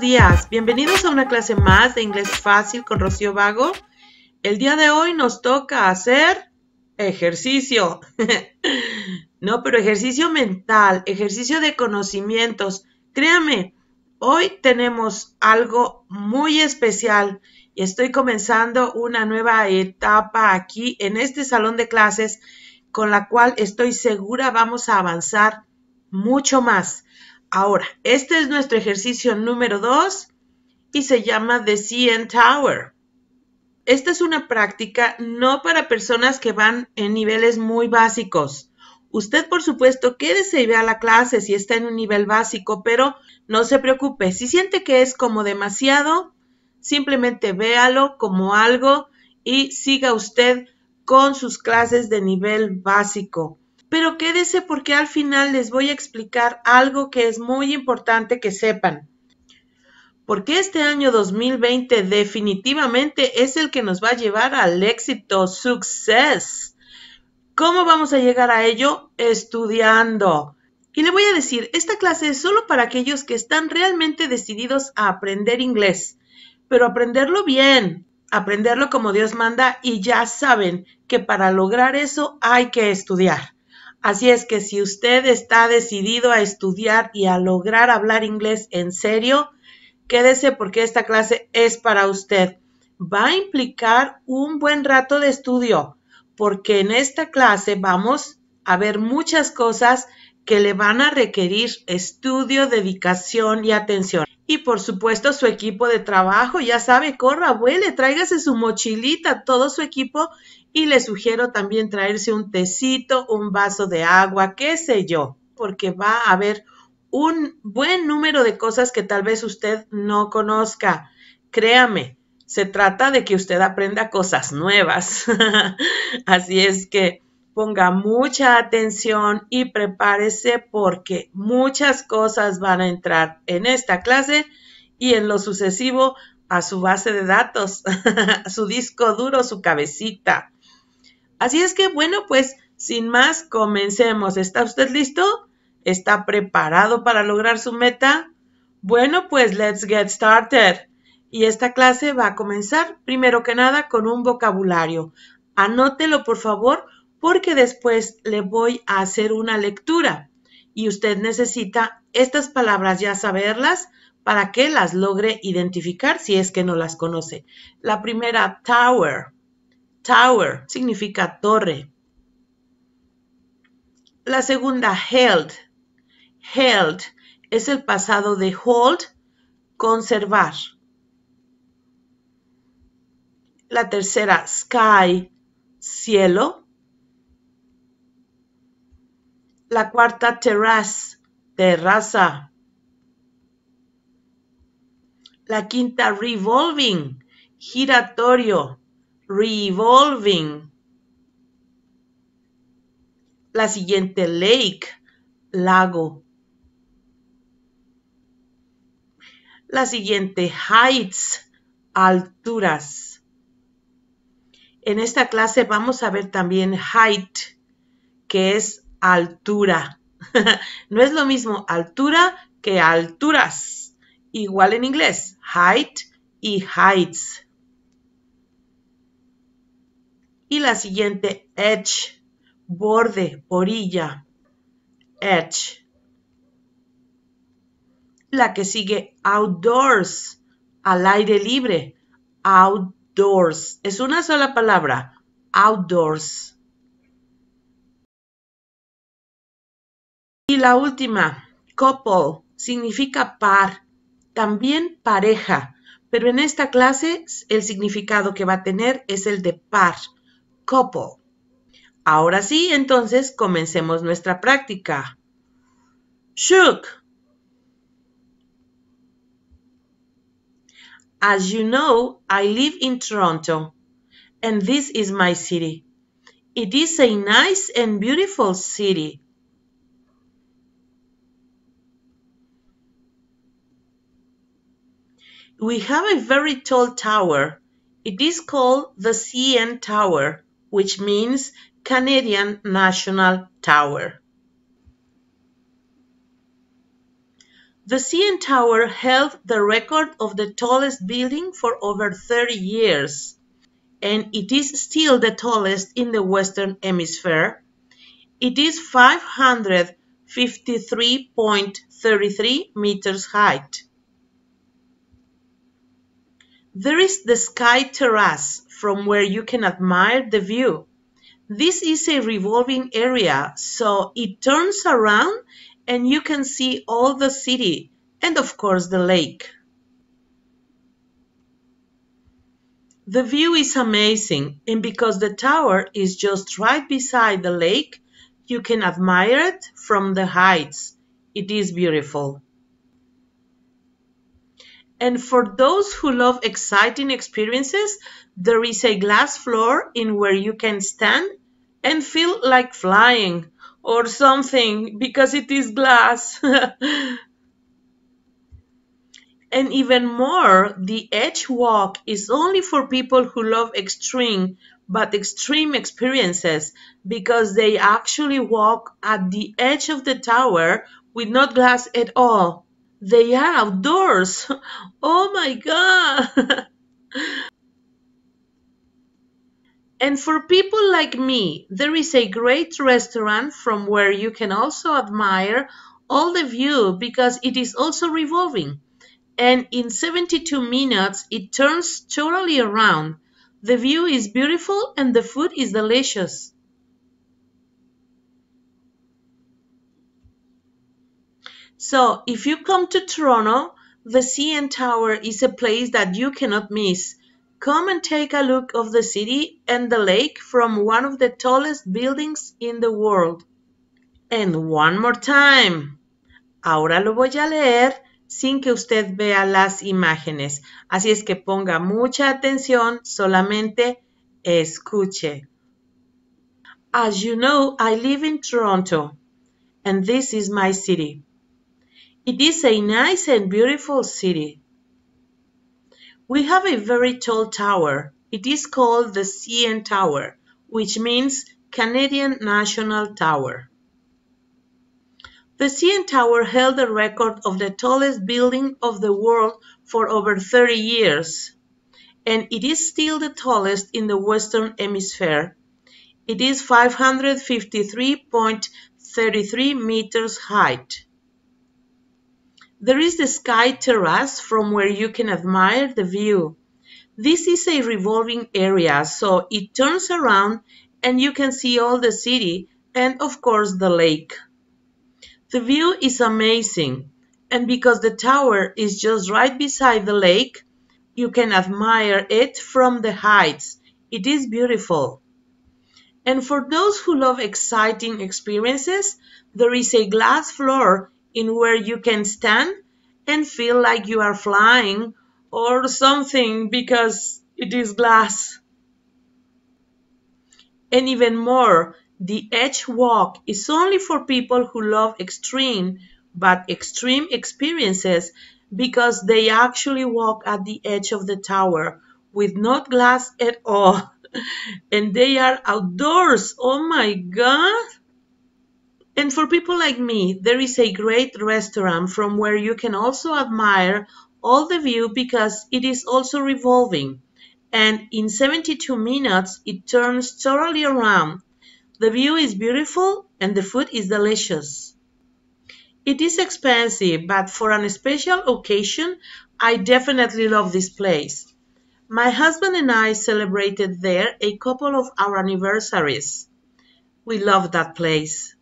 días. Bienvenidos a una clase más de inglés fácil con Rocío Vago. El día de hoy nos toca hacer ejercicio. no, pero ejercicio mental, ejercicio de conocimientos. Créame, hoy tenemos algo muy especial y estoy comenzando una nueva etapa aquí en este salón de clases con la cual estoy segura vamos a avanzar mucho más. Ahora, este es nuestro ejercicio número 2 y se llama The CN Tower. Esta es una práctica no para personas que van en niveles muy básicos. Usted, por supuesto, quédese y vea la clase si está en un nivel básico, pero no se preocupe. Si siente que es como demasiado, simplemente véalo como algo y siga usted con sus clases de nivel básico pero quédese porque al final les voy a explicar algo que es muy importante que sepan. Porque este año 2020 definitivamente es el que nos va a llevar al éxito, success. ¿Cómo vamos a llegar a ello? Estudiando. Y le voy a decir, esta clase es solo para aquellos que están realmente decididos a aprender inglés, pero aprenderlo bien, aprenderlo como Dios manda y ya saben que para lograr eso hay que estudiar. Así es que si usted está decidido a estudiar y a lograr hablar inglés en serio, quédese porque esta clase es para usted. Va a implicar un buen rato de estudio porque en esta clase vamos a ver muchas cosas que le van a requerir estudio, dedicación y atención y por supuesto su equipo de trabajo. Ya sabe, corra, vuele, tráigase su mochilita, todo su equipo y le sugiero también traerse un tecito, un vaso de agua, qué sé yo, porque va a haber un buen número de cosas que tal vez usted no conozca. Créame, se trata de que usted aprenda cosas nuevas. Así es que ponga mucha atención y prepárese porque muchas cosas van a entrar en esta clase y en lo sucesivo a su base de datos, su disco duro, su cabecita. Así es que, bueno, pues sin más, comencemos. ¿Está usted listo? ¿Está preparado para lograr su meta? Bueno, pues let's get started. Y esta clase va a comenzar, primero que nada, con un vocabulario. Anótelo, por favor, porque después le voy a hacer una lectura y usted necesita estas palabras ya saberlas para que las logre identificar si es que no las conoce. La primera, tower. Tower significa torre. La segunda, held. Held es el pasado de hold, conservar. La tercera, sky, cielo. la cuarta terraza, terraza. La quinta revolving, giratorio, revolving. La siguiente lake, lago. La siguiente heights, alturas. En esta clase vamos a ver también height, que es altura. no es lo mismo altura que alturas. Igual en inglés, height y heights. Y la siguiente, edge, borde, orilla, edge. La que sigue, outdoors, al aire libre, outdoors. Es una sola palabra, outdoors. Y la última, couple, significa par, también pareja, pero en esta clase el significado que va a tener es el de par, couple. Ahora sí, entonces comencemos nuestra práctica. Shook. As you know, I live in Toronto, and this is my city. It is a nice and beautiful city. We have a very tall tower. It is called the CN Tower, which means Canadian National Tower. The CN Tower held the record of the tallest building for over 30 years, and it is still the tallest in the Western Hemisphere. It is 553.33 meters height. There is the sky terrace from where you can admire the view. This is a revolving area, so it turns around and you can see all the city and of course the lake. The view is amazing and because the tower is just right beside the lake, you can admire it from the heights. It is beautiful. And for those who love exciting experiences, there is a glass floor in where you can stand and feel like flying or something because it is glass. and even more, the edge walk is only for people who love extreme but extreme experiences because they actually walk at the edge of the tower with no glass at all they are outdoors. Oh my God. and for people like me, there is a great restaurant from where you can also admire all the view because it is also revolving. And in 72 minutes, it turns totally around. The view is beautiful and the food is delicious. So if you come to Toronto, the CN Tower is a place that you cannot miss. Come and take a look of the city and the lake from one of the tallest buildings in the world. And one more time. Ahora lo voy a leer sin que usted vea las imágenes. Así es que ponga mucha atención, solamente escuche. As you know, I live in Toronto, and this is my city. It is a nice and beautiful city. We have a very tall tower. It is called the CN Tower, which means Canadian National Tower. The CN Tower held the record of the tallest building of the world for over 30 years, and it is still the tallest in the Western Hemisphere. It is 553.33 meters height. There is the sky terrace from where you can admire the view. This is a revolving area, so it turns around and you can see all the city and of course the lake. The view is amazing and because the tower is just right beside the lake, you can admire it from the heights. It is beautiful. And for those who love exciting experiences, there is a glass floor in where you can stand and feel like you are flying or something because it is glass. And even more, the edge walk is only for people who love extreme but extreme experiences because they actually walk at the edge of the tower with no glass at all and they are outdoors. Oh my god! And for people like me, there is a great restaurant from where you can also admire all the view because it is also revolving. And in 72 minutes, it turns totally around. The view is beautiful and the food is delicious. It is expensive, but for an special occasion, I definitely love this place. My husband and I celebrated there a couple of our anniversaries. We love that place.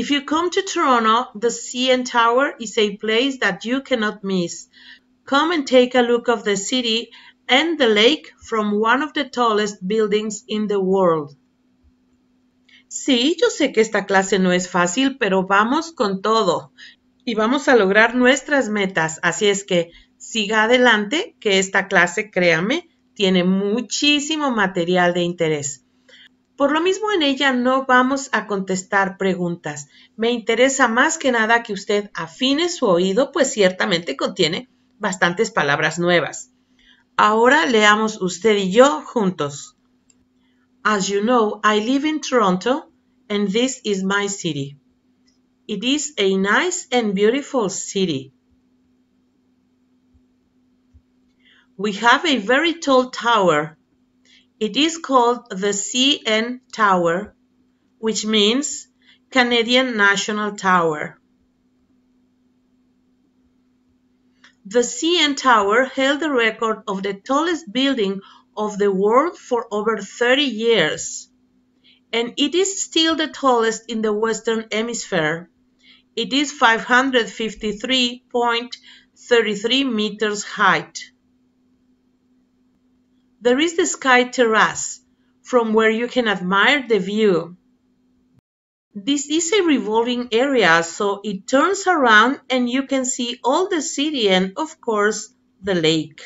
If you come to Toronto, the CN Tower is a place that you cannot miss. Come and take a look of the city and the lake from one of the tallest buildings in the world. Sí, yo sé que esta clase no es fácil, pero vamos con todo y vamos a lograr nuestras metas. Así es que siga adelante, que esta clase, créame, tiene muchísimo material de interés. Por lo mismo en ella no vamos a contestar preguntas. Me interesa más que nada que usted afine su oído, pues ciertamente contiene bastantes palabras nuevas. Ahora leamos usted y yo juntos. As you know, I live in Toronto and this is my city. It is a nice and beautiful city. We have a very tall tower It is called the CN Tower, which means Canadian National Tower. The CN Tower held the record of the tallest building of the world for over 30 years, and it is still the tallest in the Western Hemisphere. It is 553.33 meters height. There is the sky terrace, from where you can admire the view. This is a revolving area, so it turns around and you can see all the city and, of course, the lake.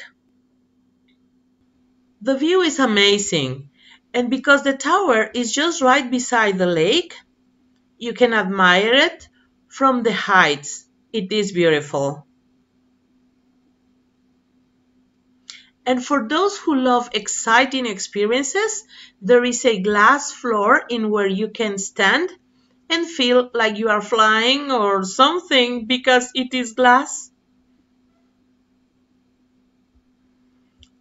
The view is amazing, and because the tower is just right beside the lake, you can admire it from the heights. It is beautiful. And for those who love exciting experiences, there is a glass floor in where you can stand and feel like you are flying or something because it is glass.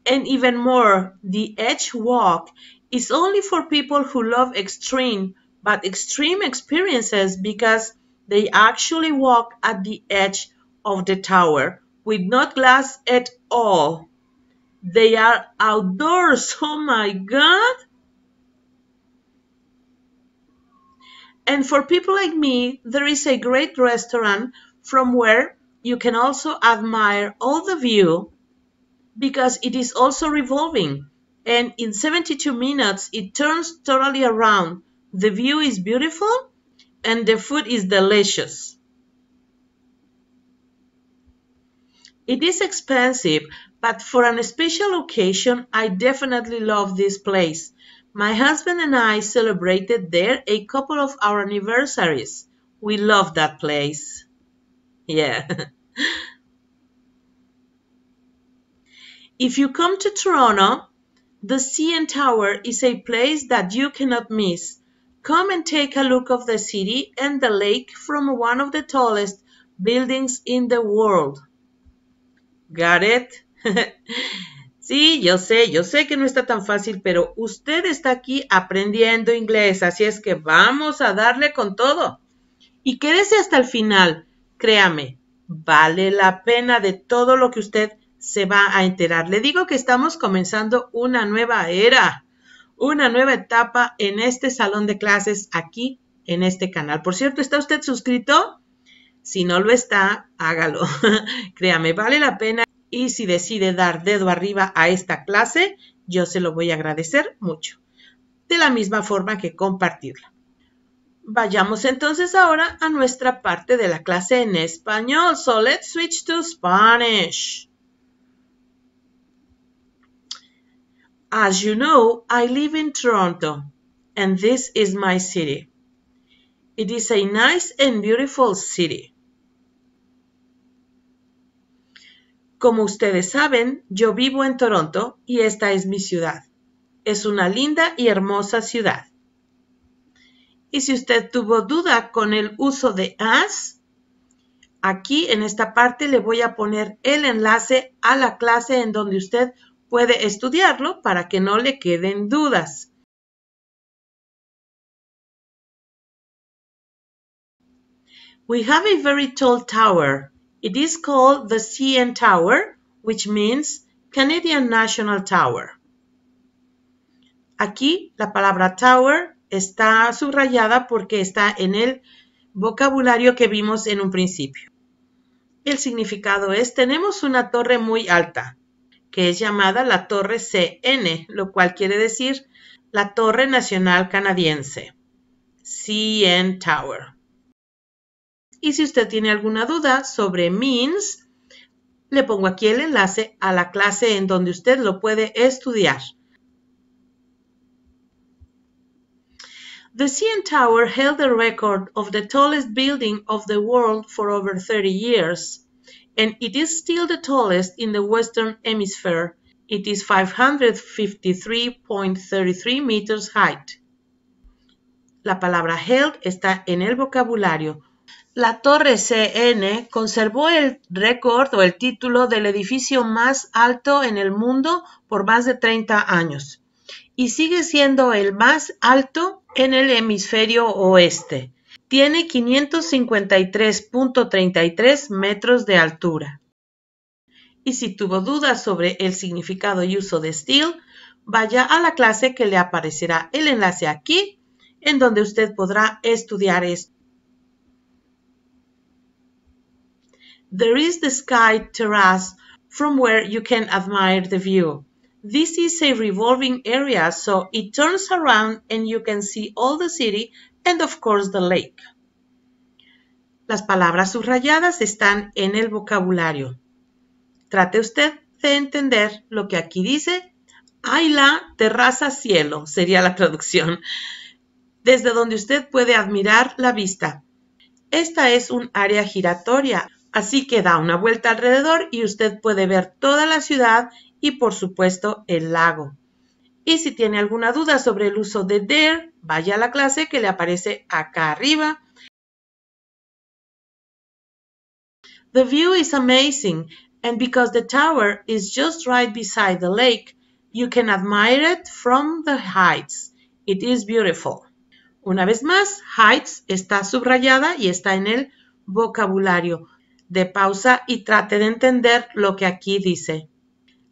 And even more, the edge walk is only for people who love extreme but extreme experiences because they actually walk at the edge of the tower with no glass at all. They are outdoors. Oh my God. And for people like me, there is a great restaurant from where you can also admire all the view because it is also revolving. And in 72 minutes, it turns totally around. The view is beautiful and the food is delicious. It is expensive, but for a special occasion, I definitely love this place. My husband and I celebrated there a couple of our anniversaries. We love that place. Yeah. if you come to Toronto, the CN Tower is a place that you cannot miss. Come and take a look of the city and the lake from one of the tallest buildings in the world. Got it? sí, yo sé, yo sé que no está tan fácil, pero usted está aquí aprendiendo inglés, así es que vamos a darle con todo. Y quédese hasta el final, créame, vale la pena de todo lo que usted se va a enterar. Le digo que estamos comenzando una nueva era, una nueva etapa en este salón de clases aquí en este canal. Por cierto, ¿está usted suscrito? Si no lo está, hágalo. Créame, vale la pena y si decide dar dedo arriba a esta clase, yo se lo voy a agradecer mucho. De la misma forma que compartirla. Vayamos entonces ahora a nuestra parte de la clase en español. So let's switch to Spanish. As you know, I live in Toronto and this is my city. It is a nice and beautiful city. Como ustedes saben, yo vivo en Toronto y esta es mi ciudad. Es una linda y hermosa ciudad. Y si usted tuvo duda con el uso de as, aquí en esta parte le voy a poner el enlace a la clase en donde usted puede estudiarlo para que no le queden dudas. We have a very tall tower. It is called the CN Tower, which means Canadian National Tower. Aquí la palabra tower está subrayada porque está en el vocabulario que vimos en un principio. El significado es tenemos una torre muy alta, que es llamada la torre CN, lo cual quiere decir la Torre Nacional Canadiense, CN Tower. Y si usted tiene alguna duda sobre means, le pongo aquí el enlace a la clase en donde usted lo puede estudiar. The CN Tower held the record of the tallest building of the world for over 30 years, and it is still the tallest in the Western Hemisphere. It is 553.33 meters height. La palabra held está en el vocabulario. La torre CN conservó el récord o el título del edificio más alto en el mundo por más de 30 años y sigue siendo el más alto en el hemisferio oeste. Tiene 553.33 metros de altura. Y si tuvo dudas sobre el significado y uso de steel, vaya a la clase que le aparecerá el enlace aquí, en donde usted podrá estudiar esto. There is the sky terrace from where you can admire the view. This is a revolving area, so it turns around and you can see all the city and of course the lake. Las palabras subrayadas están en el vocabulario. Trate usted de entender lo que aquí dice. Hay la terraza cielo, sería la traducción, desde donde usted puede admirar la vista. Esta es un área giratoria, Así que da una vuelta alrededor y usted puede ver toda la ciudad y por supuesto el lago. Y si tiene alguna duda sobre el uso de there, vaya a la clase que le aparece acá arriba. The view is amazing and because the tower is just right beside the lake, you can admire it from the heights. It is beautiful. Una vez más, heights está subrayada y está en el vocabulario de pausa y trate de entender lo que aquí dice.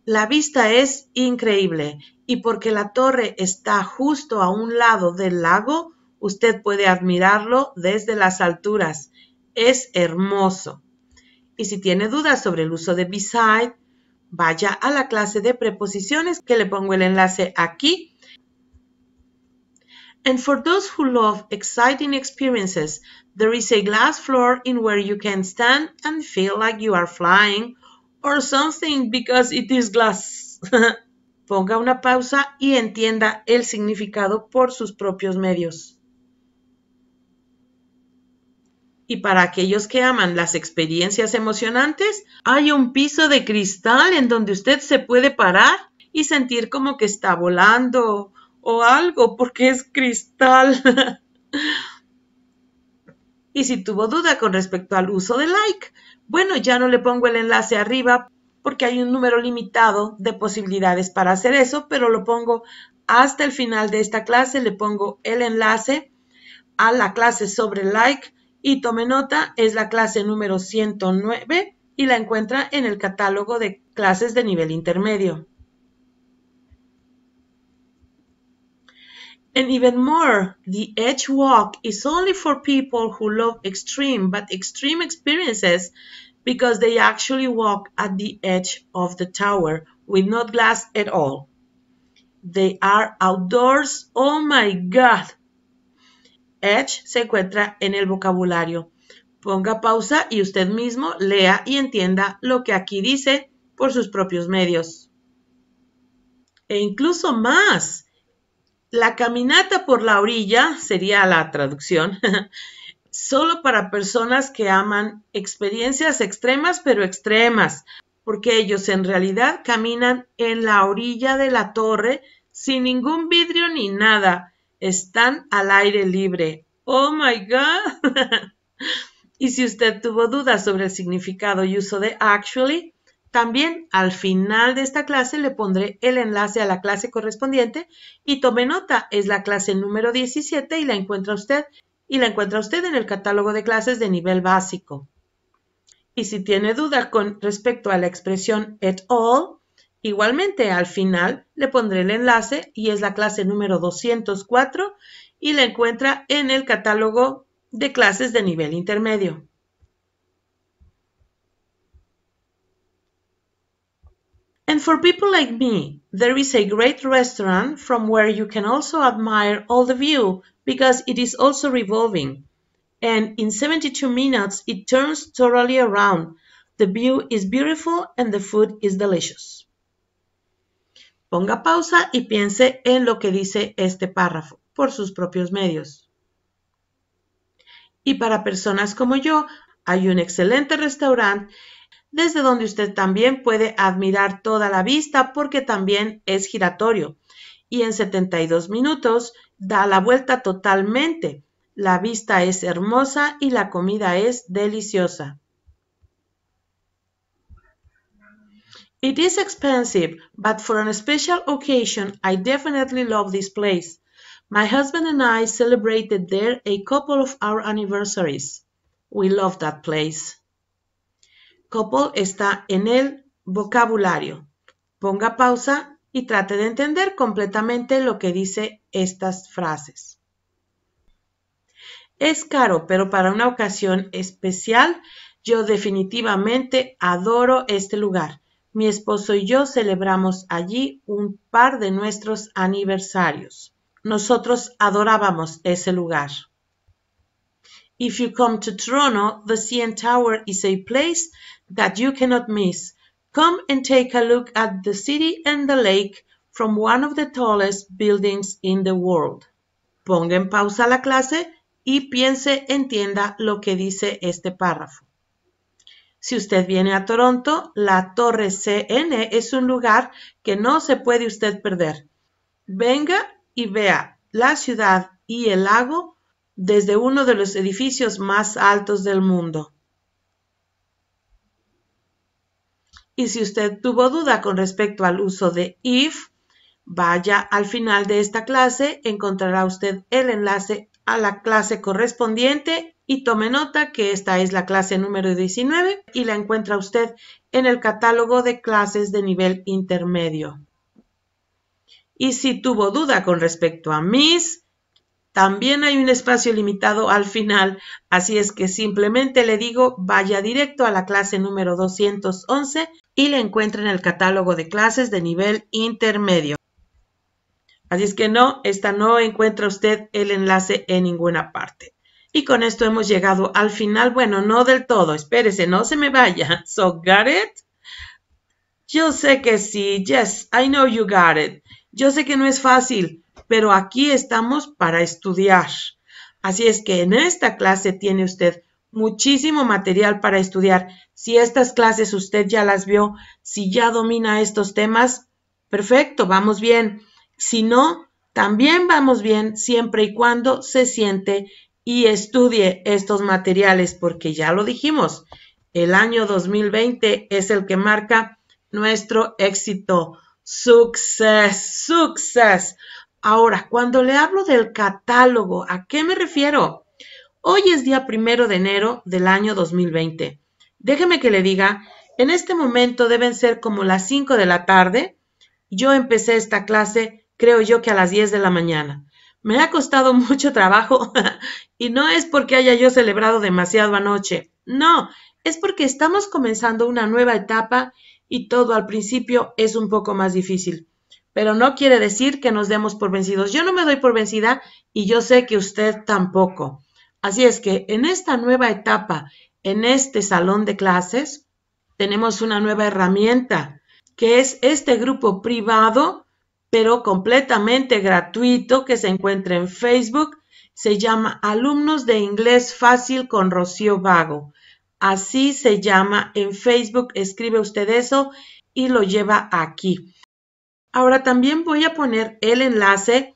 La vista es increíble y porque la torre está justo a un lado del lago, usted puede admirarlo desde las alturas. Es hermoso. Y si tiene dudas sobre el uso de beside, vaya a la clase de preposiciones que le pongo el enlace aquí And for those who love exciting experiences, there is a glass floor in where you can stand and feel like you are flying or something because it is glass. Ponga una pausa y entienda el significado por sus propios medios. Y para aquellos que aman las experiencias emocionantes, hay un piso de cristal en donde usted se puede parar y sentir como que está volando o algo porque es cristal. y si tuvo duda con respecto al uso de like, bueno, ya no le pongo el enlace arriba porque hay un número limitado de posibilidades para hacer eso, pero lo pongo hasta el final de esta clase, le pongo el enlace a la clase sobre like y tome nota, es la clase número 109 y la encuentra en el catálogo de clases de nivel intermedio. And even more, the edge walk is only for people who love extreme but extreme experiences because they actually walk at the edge of the tower with no glass at all. They are outdoors. Oh my God. Edge se encuentra en el vocabulario. Ponga pausa y usted mismo lea y entienda lo que aquí dice por sus propios medios. E incluso más La caminata por la orilla sería la traducción, solo para personas que aman experiencias extremas, pero extremas, porque ellos en realidad caminan en la orilla de la torre sin ningún vidrio ni nada, están al aire libre. Oh my God. y si usted tuvo dudas sobre el significado y uso de actually, también al final de esta clase le pondré el enlace a la clase correspondiente y tome nota, es la clase número 17 y la encuentra usted y la encuentra usted en el catálogo de clases de nivel básico. Y si tiene duda con respecto a la expresión et al, igualmente al final le pondré el enlace y es la clase número 204 y la encuentra en el catálogo de clases de nivel intermedio. And for people like me, there is a great restaurant from where you can also admire all the view because it is also revolving. And in 72 minutes, it turns totally around. The view is beautiful and the food is delicious. Ponga pausa y piense en lo que dice este párrafo por sus propios medios. Y para personas como yo, hay un excelente restaurante desde donde usted también puede admirar toda la vista porque también es giratorio y en 72 minutos da la vuelta totalmente. La vista es hermosa y la comida es deliciosa. It is expensive, but for a special occasion, I definitely love this place. My husband and I celebrated there a couple of our anniversaries. We love that place couple está en el vocabulario. Ponga pausa y trate de entender completamente lo que dice estas frases. Es caro, pero para una ocasión especial, yo definitivamente adoro este lugar. Mi esposo y yo celebramos allí un par de nuestros aniversarios. Nosotros adorábamos ese lugar. If you come to Toronto, the CN Tower is a place that you cannot miss. Come and take a look at the city and the lake from one of the tallest buildings in the world. Ponga en pausa la clase y piense, entienda lo que dice este párrafo. Si usted viene a Toronto, la Torre CN es un lugar que no se puede usted perder. Venga y vea la ciudad y el lago desde uno de los edificios más altos del mundo. Y si usted tuvo duda con respecto al uso de if, vaya al final de esta clase, encontrará usted el enlace a la clase correspondiente y tome nota que esta es la clase número 19 y la encuentra usted en el catálogo de clases de nivel intermedio. Y si tuvo duda con respecto a mis, también hay un espacio limitado al final, así es que simplemente le digo vaya directo a la clase número 211 y le encuentra en el catálogo de clases de nivel intermedio. Así es que no, esta no encuentra usted el enlace en ninguna parte. Y con esto hemos llegado al final, bueno, no del todo, espérese, no se me vaya. So, got it? Yo sé que sí, yes, I know you got it. Yo sé que no es fácil, pero aquí estamos para estudiar. Así es que en esta clase tiene usted muchísimo material para estudiar. Si estas clases usted ya las vio, si ya domina estos temas, perfecto, vamos bien. Si no, también vamos bien siempre y cuando se siente y estudie estos materiales, porque ya lo dijimos, el año 2020 es el que marca nuestro éxito. Success, success. Ahora, cuando le hablo del catálogo, ¿a qué me refiero? Hoy es día primero de enero del año 2020. Déjeme que le diga, en este momento deben ser como las 5 de la tarde. Yo empecé esta clase, creo yo que a las 10 de la mañana. Me ha costado mucho trabajo y no es porque haya yo celebrado demasiado anoche. No, es porque estamos comenzando una nueva etapa y todo al principio es un poco más difícil. Pero no quiere decir que nos demos por vencidos. Yo no me doy por vencida y yo sé que usted tampoco. Así es que en esta nueva etapa, en este salón de clases, tenemos una nueva herramienta, que es este grupo privado, pero completamente gratuito, que se encuentra en Facebook. Se llama Alumnos de Inglés Fácil con Rocío Vago. Así se llama en Facebook. Escribe usted eso y lo lleva aquí. Ahora también voy a poner el enlace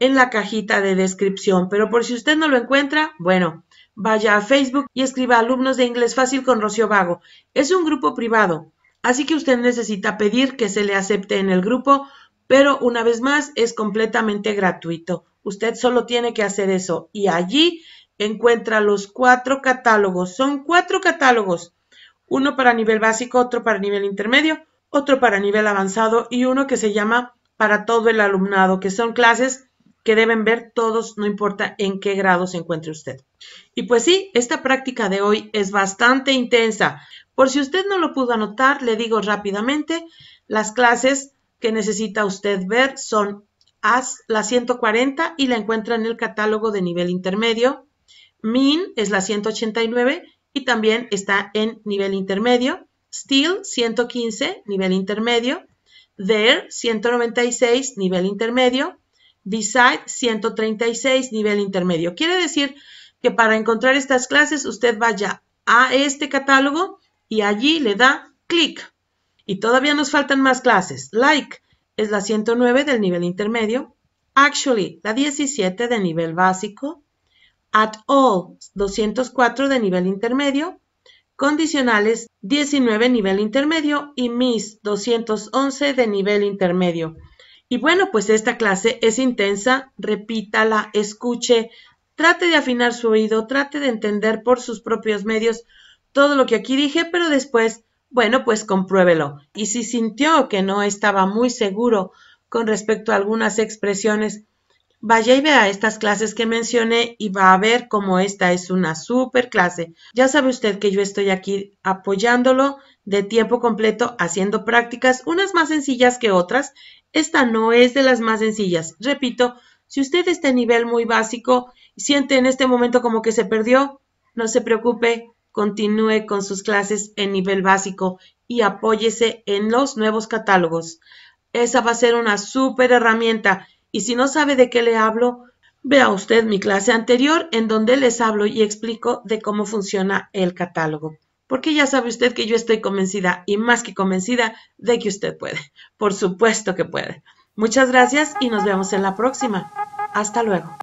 en la cajita de descripción, pero por si usted no lo encuentra, bueno, vaya a Facebook y escriba Alumnos de Inglés Fácil con Rocío Vago. Es un grupo privado, así que usted necesita pedir que se le acepte en el grupo, pero una vez más es completamente gratuito. Usted solo tiene que hacer eso y allí encuentra los cuatro catálogos. Son cuatro catálogos. Uno para nivel básico, otro para nivel intermedio, otro para nivel avanzado y uno que se llama para todo el alumnado, que son clases que deben ver todos, no importa en qué grado se encuentre usted. Y pues sí, esta práctica de hoy es bastante intensa. Por si usted no lo pudo anotar, le digo rápidamente, las clases que necesita usted ver son las 140 y la encuentra en el catálogo de nivel intermedio, Mean es la 189 y también está en nivel intermedio. Still 115, nivel intermedio. There 196, nivel intermedio. Beside 136, nivel intermedio. Quiere decir que para encontrar estas clases usted vaya a este catálogo y allí le da clic. Y todavía nos faltan más clases. Like es la 109 del nivel intermedio. Actually, la 17 del nivel básico at all 204 de nivel intermedio, condicionales 19 nivel intermedio y mis, 211 de nivel intermedio. Y bueno, pues esta clase es intensa, repítala, escuche, trate de afinar su oído, trate de entender por sus propios medios todo lo que aquí dije, pero después, bueno, pues compruébelo. Y si sintió que no estaba muy seguro con respecto a algunas expresiones, Vaya y vea estas clases que mencioné y va a ver cómo esta es una super clase. Ya sabe usted que yo estoy aquí apoyándolo de tiempo completo haciendo prácticas, unas más sencillas que otras. Esta no es de las más sencillas. Repito, si usted está en nivel muy básico y siente en este momento como que se perdió, no se preocupe, continúe con sus clases en nivel básico y apóyese en los nuevos catálogos. Esa va a ser una súper herramienta y si no sabe de qué le hablo, vea usted mi clase anterior en donde les hablo y explico de cómo funciona el catálogo. Porque ya sabe usted que yo estoy convencida y más que convencida de que usted puede. Por supuesto que puede. Muchas gracias y nos vemos en la próxima. Hasta luego.